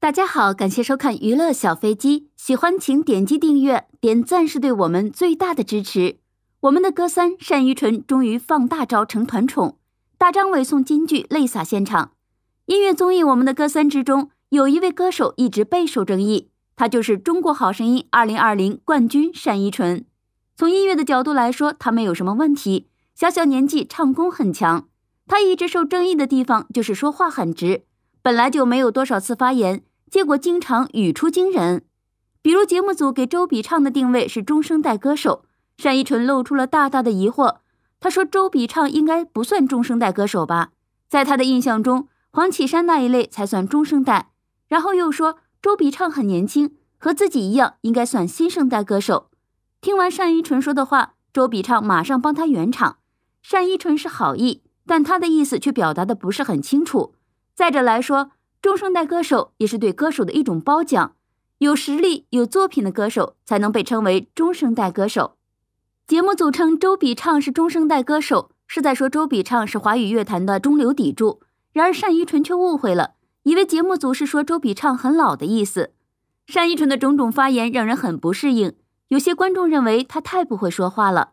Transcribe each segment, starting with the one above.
大家好，感谢收看《娱乐小飞机》，喜欢请点击订阅，点赞是对我们最大的支持。我们的歌三单依纯终于放大招成团宠，大张伟送金句泪洒现场。音乐综艺《我们的歌三》之中，有一位歌手一直备受争议，他就是《中国好声音》2020冠军单依纯。从音乐的角度来说，他没有什么问题。小小年纪，唱功很强。他一直受争议的地方就是说话很直。本来就没有多少次发言，结果经常语出惊人。比如节目组给周笔畅的定位是中生代歌手，单依纯露出了大大的疑惑。他说：“周笔畅应该不算中生代歌手吧？在他的印象中，黄绮珊那一类才算中生代。”然后又说：“周笔畅很年轻，和自己一样，应该算新生代歌手。”听完单依纯说的话，周笔畅马上帮他圆场。单依纯是好意，但他的意思却表达的不是很清楚。再者来说，中生代歌手也是对歌手的一种褒奖，有实力、有作品的歌手才能被称为中生代歌手。节目组称周笔畅是中生代歌手，是在说周笔畅是华语乐坛的中流砥柱。然而，单依纯却误会了，以为节目组是说周笔畅很老的意思。单依纯的种种发言让人很不适应。有些观众认为他太不会说话了，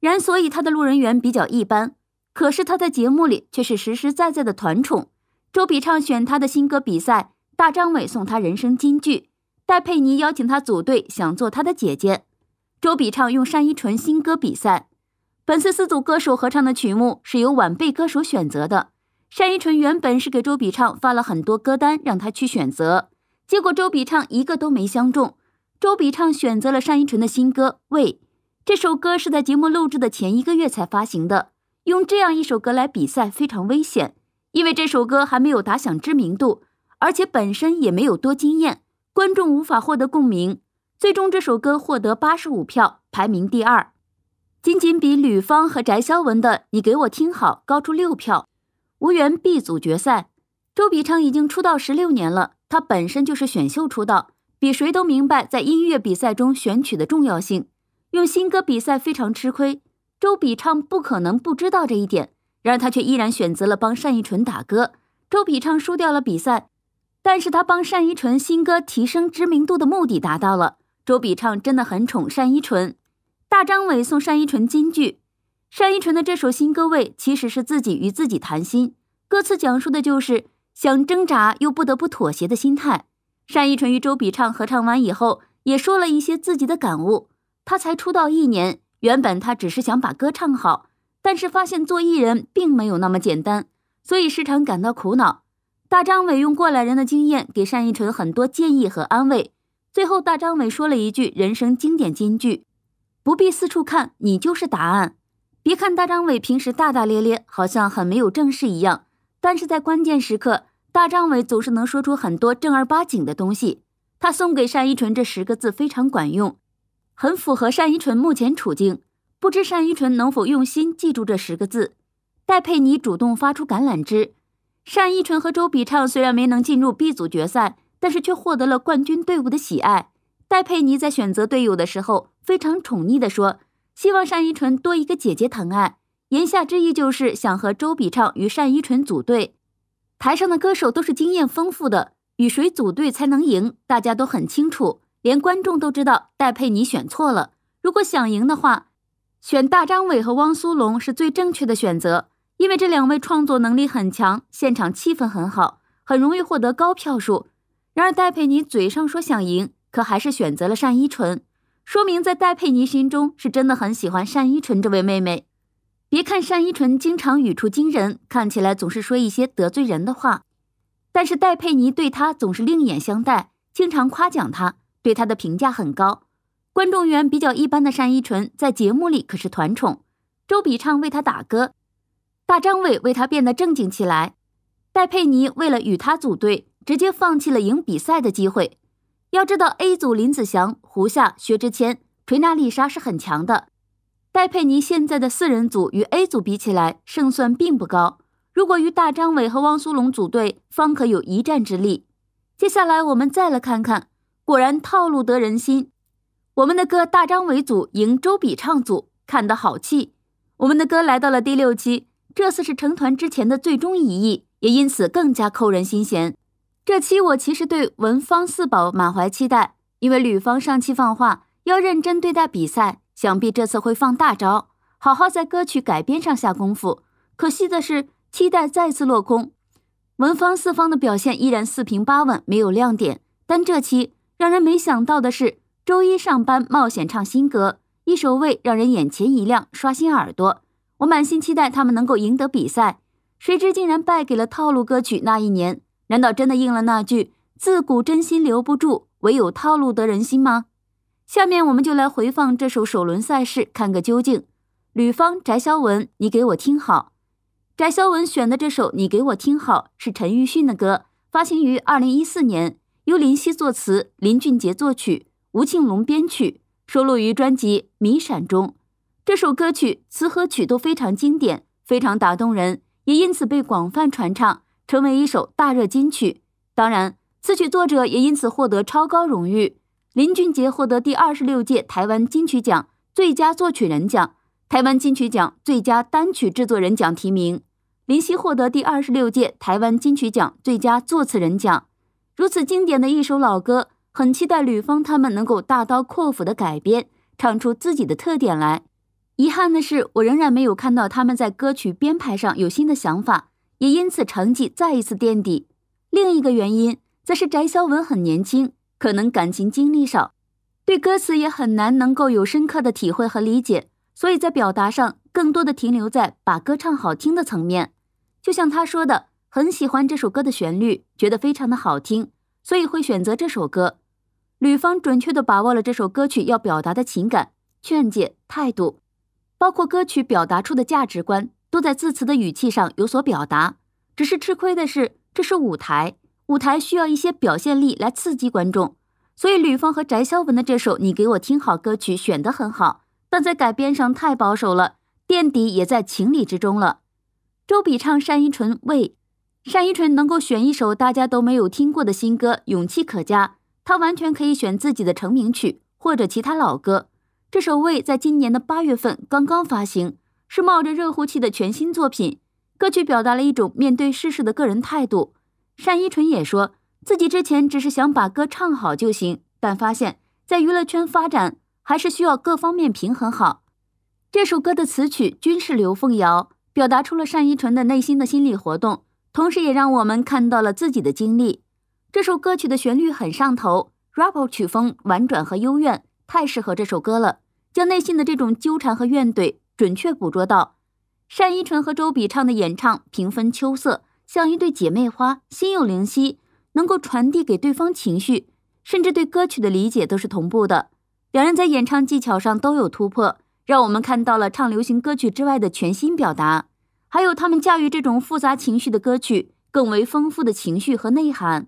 然所以他的路人缘比较一般。可是他在节目里却是实实在在的团宠。周笔畅选他的新歌比赛，大张伟送他人生金句，戴佩妮邀请他组队，想做他的姐姐。周笔畅用单依纯新歌比赛。本次四组歌手合唱的曲目是由晚辈歌手选择的。单依纯原本是给周笔畅发了很多歌单让他去选择，结果周笔畅一个都没相中。周笔畅选择了单依纯的新歌《喂》，这首歌是在节目录制的前一个月才发行的。用这样一首歌来比赛非常危险，因为这首歌还没有打响知名度，而且本身也没有多惊艳，观众无法获得共鸣。最终，这首歌获得八十五票，排名第二，仅仅比吕方和翟潇闻的《你给我听好》高出六票，无缘 B 组决赛。周笔畅已经出道十六年了，他本身就是选秀出道。比谁都明白在音乐比赛中选曲的重要性，用新歌比赛非常吃亏。周笔畅不可能不知道这一点，然而他却依然选择了帮单依纯打歌。周笔畅输掉了比赛，但是他帮单依纯新歌提升知名度的目的达到了。周笔畅真的很宠单依纯。大张伟送单依纯金句，单依纯的这首新歌位其实是自己与自己谈心，歌词讲述的就是想挣扎又不得不妥协的心态。单依纯与周笔畅合唱完以后，也说了一些自己的感悟。她才出道一年，原本她只是想把歌唱好，但是发现做艺人并没有那么简单，所以时常感到苦恼。大张伟用过来人的经验给单依纯很多建议和安慰。最后，大张伟说了一句人生经典金句：“不必四处看，你就是答案。”别看大张伟平时大大咧咧，好像很没有正事一样，但是在关键时刻。大张伟总是能说出很多正儿八经的东西，他送给单依纯这十个字非常管用，很符合单依纯目前处境。不知单依纯能否用心记住这十个字。戴佩妮主动发出橄榄枝，单依纯和周笔畅虽然没能进入 B 组决赛，但是却获得了冠军队伍的喜爱。戴佩妮在选择队友的时候，非常宠溺地说：“希望单依纯多一个姐姐疼爱。”言下之意就是想和周笔畅与单依纯组队。台上的歌手都是经验丰富的，与谁组队才能赢，大家都很清楚，连观众都知道戴佩妮选错了。如果想赢的话，选大张伟和汪苏泷是最正确的选择，因为这两位创作能力很强，现场气氛很好，很容易获得高票数。然而戴佩妮嘴上说想赢，可还是选择了单依纯，说明在戴佩妮心中是真的很喜欢单依纯这位妹妹。别看单依纯经常语出惊人，看起来总是说一些得罪人的话，但是戴佩妮对她总是另眼相待，经常夸奖她，对她的评价很高。观众缘比较一般的单依纯在节目里可是团宠，周笔畅为他打歌，大张伟为他变得正经起来，戴佩妮为了与他组队，直接放弃了赢比赛的机会。要知道 A 组林子祥、胡夏、薛之谦、锤娜丽莎是很强的。戴佩妮现在的四人组与 A 组比起来，胜算并不高。如果与大张伟和汪苏泷组队，方可有一战之力。接下来我们再来看看，果然套路得人心。我们的歌大张伟组赢周笔畅组，看得好气。我们的歌来到了第六期，这次是成团之前的最终一役，也因此更加扣人心弦。这期我其实对文方四宝满怀期待，因为吕方上期放话要认真对待比赛。想必这次会放大招，好好在歌曲改编上下功夫。可惜的是，期待再次落空。文芳四方的表现依然四平八稳，没有亮点。但这期让人没想到的是，周一上班冒险唱新歌，一首《未》让人眼前一亮，刷新耳朵。我满心期待他们能够赢得比赛，谁知竟然败给了套路歌曲。那一年，难道真的应了那句“自古真心留不住，唯有套路得人心”吗？下面我们就来回放这首首轮赛事，看个究竟。吕方、翟潇闻，你给我听好。翟潇闻选的这首《你给我听好》是陈奕迅的歌，发行于二零一四年，由林夕作词，林俊杰作曲，吴庆隆编曲，收录于专辑《迷闪》中。这首歌曲词和曲都非常经典，非常打动人，也因此被广泛传唱，成为一首大热金曲。当然，词曲作者也因此获得超高荣誉。林俊杰获得第二十六届台湾金曲奖最佳作曲人奖、台湾金曲奖最佳单曲制作人奖提名。林夕获得第二十六届台湾金曲奖最佳作词人奖。如此经典的一首老歌，很期待吕方他们能够大刀阔斧的改编，唱出自己的特点来。遗憾的是，我仍然没有看到他们在歌曲编排上有新的想法，也因此成绩再一次垫底。另一个原因则是翟潇闻很年轻。可能感情经历少，对歌词也很难能够有深刻的体会和理解，所以在表达上更多的停留在把歌唱好听的层面。就像他说的，很喜欢这首歌的旋律，觉得非常的好听，所以会选择这首歌。吕方准确的把握了这首歌曲要表达的情感、劝诫态度，包括歌曲表达出的价值观，都在字词的语气上有所表达。只是吃亏的是，这是舞台。舞台需要一些表现力来刺激观众，所以吕方和翟潇闻的这首《你给我听好》歌曲选得很好，但在改编上太保守了，垫底也在情理之中了。周笔畅、单依纯《为单依纯能够选一首大家都没有听过的新歌，勇气可嘉。她完全可以选自己的成名曲或者其他老歌。这首《为》在今年的八月份刚刚发行，是冒着热乎气的全新作品。歌曲表达了一种面对世事的个人态度。单依纯也说自己之前只是想把歌唱好就行，但发现，在娱乐圈发展还是需要各方面平衡好。这首歌的词曲均是刘凤瑶，表达出了单依纯的内心的心理活动，同时也让我们看到了自己的经历。这首歌曲的旋律很上头，rap 曲风婉转和幽怨，太适合这首歌了，将内心的这种纠缠和怨怼准确捕捉到。单依纯和周笔畅的演唱平分秋色。像一对姐妹花，心有灵犀，能够传递给对方情绪，甚至对歌曲的理解都是同步的。两人在演唱技巧上都有突破，让我们看到了唱流行歌曲之外的全新表达，还有他们驾驭这种复杂情绪的歌曲更为丰富的情绪和内涵。